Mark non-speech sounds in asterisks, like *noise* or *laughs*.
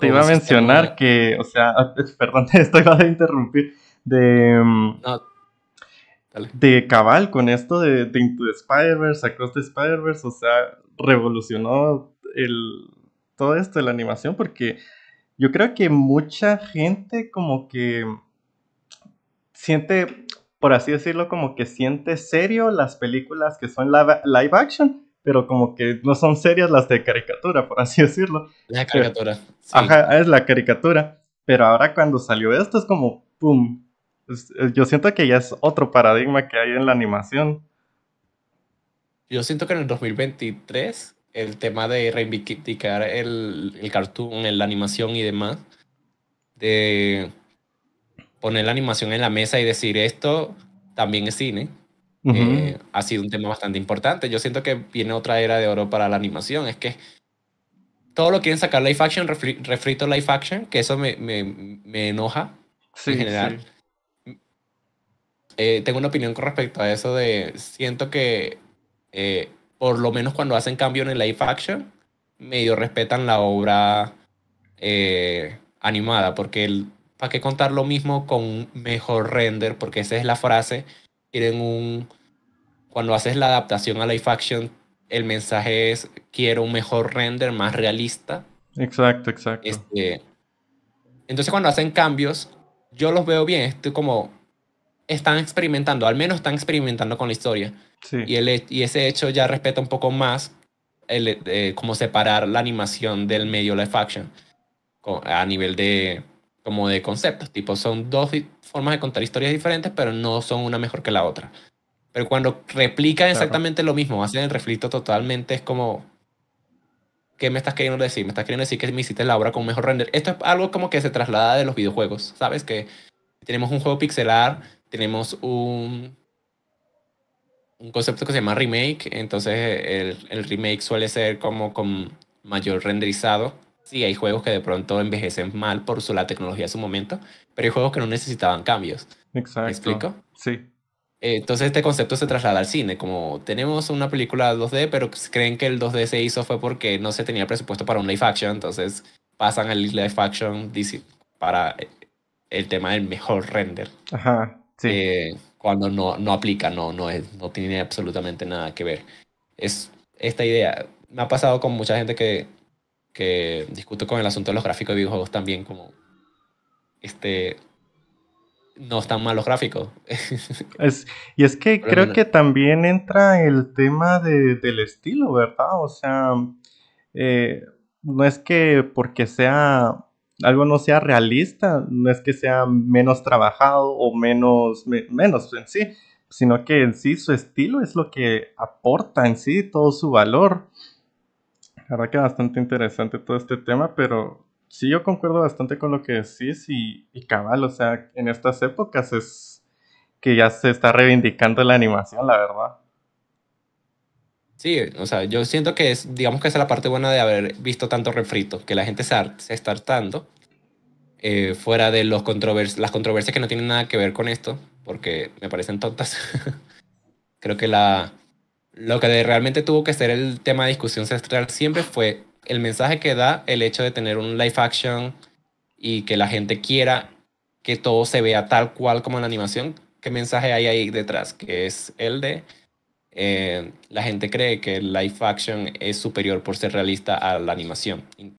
te iba a mencionar que, o sea, ah, *laughs* perdón, *laughs* esto iba a interrumpir, de... Mm, de cabal con esto de, Into the Spider-Verse, Across the Spider-Verse, o sea, revolucionó el, todo esto de la animación porque yo creo que mucha gente como que siente, por así decirlo, como que siente serio las películas que son live action pero como que no son serias las de caricatura, por así decirlo. La caricatura. Ajá, es la caricatura. Pero ahora cuando salió esto es como, ¡pum! Eh, yo siento que ya es otro paradigma que hay en la animación. Yo siento que en el 2023 el tema de reivindicar el, el cartoon, la animación y demás, de poner la animación en la mesa y decir esto también es cine, eh, ha sido un tema bastante importante. Yo siento que viene otra era de oro para la animación. Es que todo lo quieren sacar live action, refrito live action, que eso me, me, me enoja en general. Eh, tengo una opinión con respecto a eso de, siento que eh, por lo menos cuando hacen cambio en el live action, medio respetan la obra animada, porque ¿para qué contar lo mismo con un mejor render? Porque esa es la frase quieren un... Cuando haces la adaptación a Life action, el mensaje es quiero un mejor render, más realista. Exacto, exacto. Este, entonces cuando hacen cambios, yo los veo bien, estoy como, están experimentando, al menos están experimentando con la historia. Sí. Y, y ese hecho ya respeta un poco más el, eh, como separar la animación del medio live action a nivel de como de conceptos, tipo son dos formas de contar historias diferentes, pero no son una mejor que la otra. Pero cuando replican exactamente lo mismo, hacen el reflejo totalmente, es como, que me estás queriendo decir? Me estás queriendo decir que me hiciste la obra con mejor render. Esto es algo como que se traslada de los videojuegos, ¿sabes? Que tenemos un juego pixelar, tenemos un, un concepto que se llama remake, entonces el, el remake suele ser como con mayor renderizado Sí, hay juegos que de pronto envejecen mal por su, la tecnología de su momento, pero hay juegos que no necesitaban cambios. Exacto. ¿Me explico? Sí. Eh, entonces este concepto se traslada al cine, como tenemos una película 2D, pero creen que el 2D se hizo fue porque no se tenía presupuesto para un live action, entonces pasan al live action para eh, el tema del mejor render. Ajá, sí. Eh, cuando no, no aplica, no, no, es, no tiene absolutamente nada que ver. Es esta idea. Me ha pasado con mucha gente que que discuto con el asunto de los gráficos de videojuegos también, como, este, no están mal los gráficos. *laughs* y es que creo que también entra el tema de, del estilo, ¿verdad? O sea, eh, no es que porque sea algo no sea realista, no es que sea menos trabajado o menos, menos en sí, sino que en sí su estilo es lo que aporta en sí todo su valor. La verdad que bastante interesante todo este tema, pero sí yo concuerdo bastante con lo que decís y, y cabal, o sea, en estas épocas es que ya se está reivindicando la animación, la verdad. Sí, o sea, yo siento que es, digamos que esa es la parte buena de haber visto tanto refrito, que la gente se, está hartando, eh, fuera de los controvers las controversias que no tienen nada que ver con esto, porque me parecen tontas. *laughs* Creo que la, lo que realmente tuvo que ser el tema de discusión central siempre fue el mensaje que da el hecho de tener un live action y que la gente quiera que todo se vea tal cual como en la animación. ¿Qué mensaje hay ahí detrás? Que es el de eh, la gente cree que el live action es superior por ser realista a la animación.